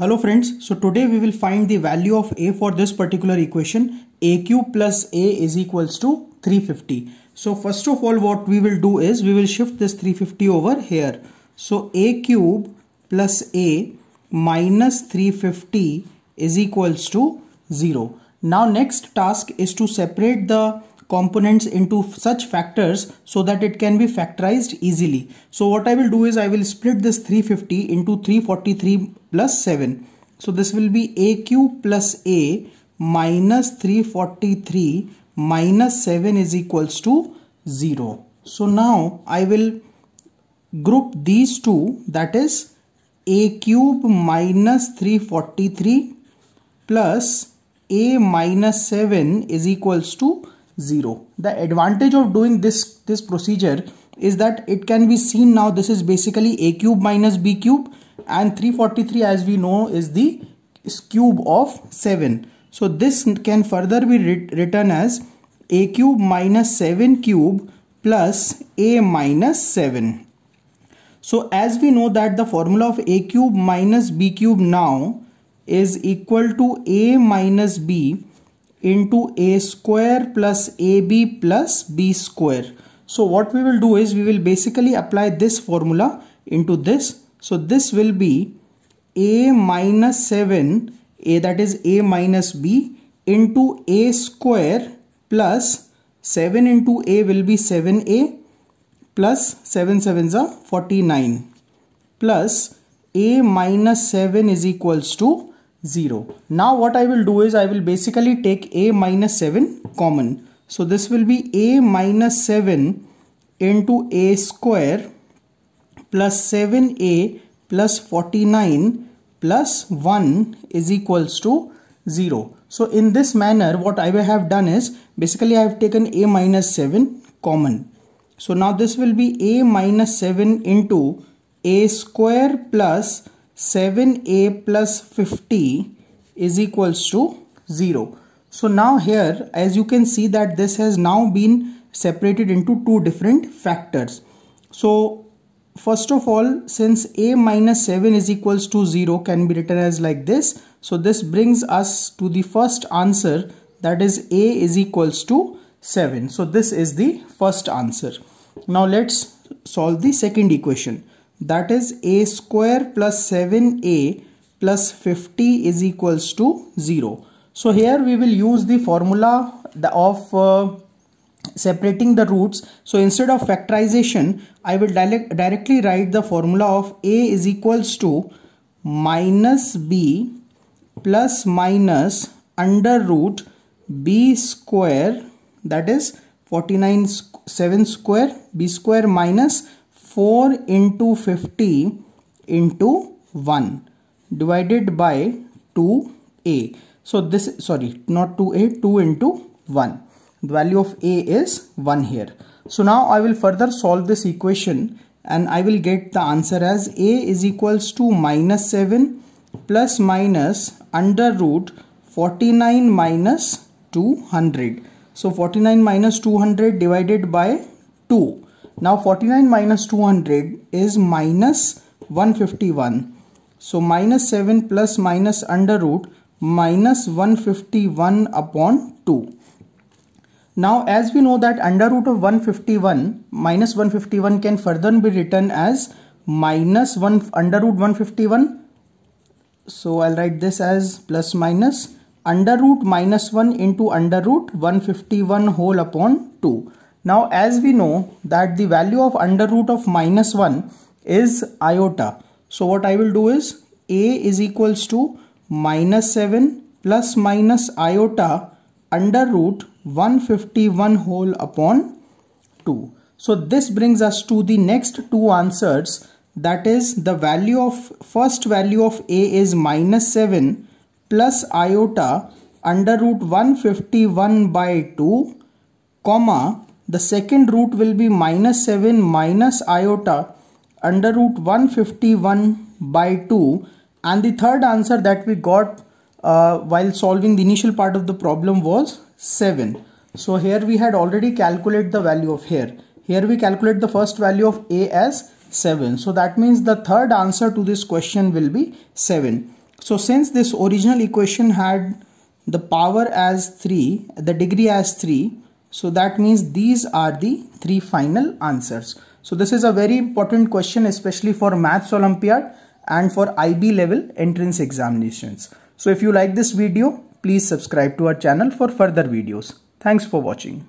Hello friends, so today we will find the value of A for this particular equation. AQ plus A is equals to 350. So first of all what we will do is we will shift this 350 over here. So A cube plus A minus 350 is equals to 0. Now next task is to separate the components into such factors so that it can be factorized easily. So what I will do is I will split this 350 into 343 plus 7. So this will be a cube plus A minus 343 minus 7 is equals to 0. So now I will group these two that is a cube minus 343 plus a minus 7 is equals to 0. The advantage of doing this, this procedure is that it can be seen now this is basically a cube minus b cube and 343 as we know is the cube of 7. So this can further be written as a cube minus 7 cube plus a minus 7. So as we know that the formula of a cube minus b cube now is equal to a minus b into a square plus ab plus b square. So what we will do is we will basically apply this formula into this. So this will be a minus 7 a that is a minus b into a square plus 7 into a will be 7a plus 7 7s are 49 plus a minus 7 is equals to 0. Now what I will do is I will basically take a minus 7 common. So this will be a minus 7 into a square plus 7a plus 49 plus 1 is equals to 0. So in this manner what I have done is basically I have taken a minus 7 common. So now this will be a minus 7 into a square plus 7a plus 50 is equals to 0. So now here as you can see that this has now been separated into two different factors. So first of all since a minus 7 is equals to 0 can be written as like this. So this brings us to the first answer that is a is equals to 7. So this is the first answer. Now let's solve the second equation that is a square plus 7a plus 50 is equals to 0. So here we will use the formula of uh, separating the roots. So instead of factorization, I will direct, directly write the formula of a is equals to minus b plus minus under root b square that is 49 7 square b square minus 4 into 50 into 1 divided by 2a. So this, sorry, not 2a, 2 into 1. The value of a is 1 here. So now I will further solve this equation and I will get the answer as a is equals to minus 7 plus minus under root 49 minus 200. So 49 minus 200 divided by 2 now 49 minus 200 is minus 151. So minus 7 plus minus under root minus 151 upon 2. Now as we know that under root of 151 minus 151 can further be written as minus 1 under root 151. So I'll write this as plus minus under root minus 1 into under root 151 whole upon 2. Now as we know that the value of under root of minus 1 is iota. So what I will do is a is equals to minus 7 plus minus iota under root 151 whole upon 2. So this brings us to the next two answers that is the value of first value of a is minus 7 plus iota under root 151 by 2 comma the second root will be minus 7 minus iota under root 151 by 2 and the third answer that we got uh, while solving the initial part of the problem was 7 so here we had already calculated the value of here here we calculate the first value of a as 7 so that means the third answer to this question will be 7 so since this original equation had the power as 3 the degree as 3 so that means these are the three final answers. So this is a very important question especially for maths Olympiad and for IB level entrance examinations. So if you like this video, please subscribe to our channel for further videos. Thanks for watching.